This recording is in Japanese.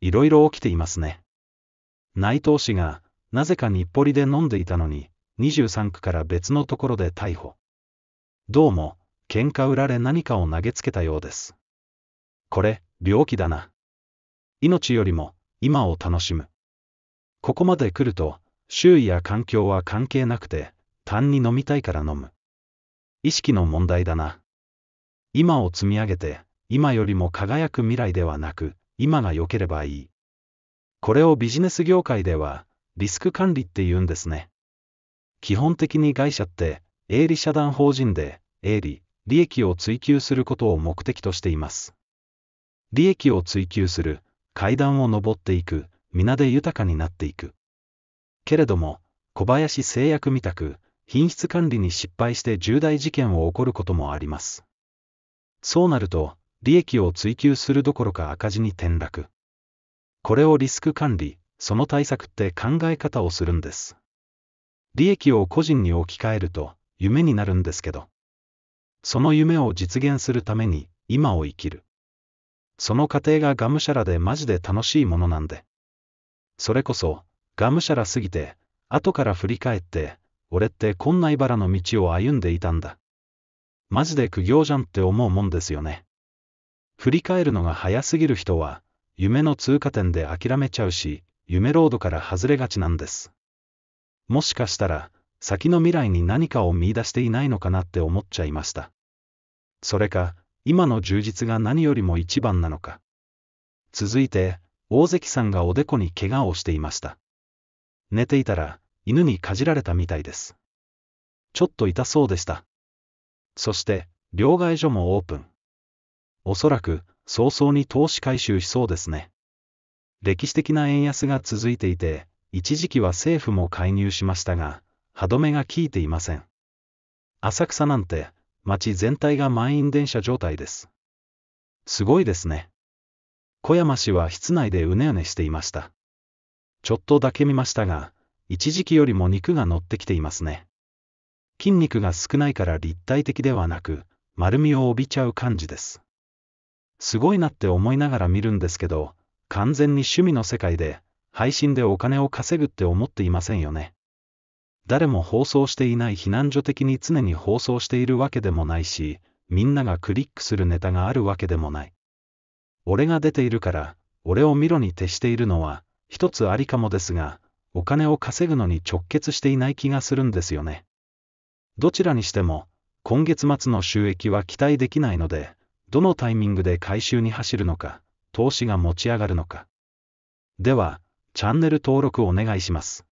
いろいろ起きていますね。内藤氏が、なぜか日暮里で飲んでいたのに、23区から別のところで逮捕。どうも、喧嘩売られ何かを投げつけたようです。これ、病気だな。命よりも、今を楽しむ。ここまで来ると、周囲や環境は関係なくて、単に飲みたいから飲む。意識の問題だな。今を積み上げて、今よりも輝く未来ではなく、今が良ければいい。これをビジネス業界では、リスク管理って言うんですね。基本的に会社って、営利社団法人で、営利、利益を追求することを目的としています。利益を追求する、階段を上っていく、皆で豊かになっていく。けれども、小林製薬みたく、品質管理に失敗して重大事件を起こることもあります。そうなると、利益を追求するどころか赤字に転落。これをリスク管理、その対策って考え方をするんです。利益を個人に置き換えると、夢になるんですけど。その夢を実現するために、今を生きる。その過程ががむしゃらでマジで楽しいものなんで。それこそ、がむしゃらすぎて、後から振り返って、俺ってこんな茨の道を歩んでいたんだ。マジで苦行じゃんって思うもんですよね。振り返るのが早すぎる人は、夢の通過点で諦めちゃうし、夢ロードから外れがちなんです。もしかしたら、先の未来に何かを見出していないのかなって思っちゃいました。それか、今の充実が何よりも一番なのか。続いて、大関さんがおでこに怪我をしていました。寝ていたら、犬にかじられたみたいです。ちょっと痛そうでした。そして、両替所もオープン。おそらく早々に投資回収しそうですね。歴史的な円安が続いていて、一時期は政府も介入しましたが、歯止めが効いていません。浅草なんて、町全体が満員電車状態です。すごいですね。小山氏は室内でうねうねしていました。ちょっとだけ見ましたが、一時期よりも肉が乗ってきていますね。筋肉が少ないから立体的ではなく、丸みを帯びちゃう感じです。すごいなって思いながら見るんですけど、完全に趣味の世界で、配信でお金を稼ぐって思っていませんよね。誰も放送していない避難所的に常に放送しているわけでもないし、みんながクリックするネタがあるわけでもない。俺が出ているから、俺を見ろに徹しているのは、一つありかもですが、お金を稼ぐのに直結していない気がするんですよね。どちらにしても、今月末の収益は期待できないので、どのタイミングで回収に走るのか、投資が持ち上がるのか。では、チャンネル登録お願いします。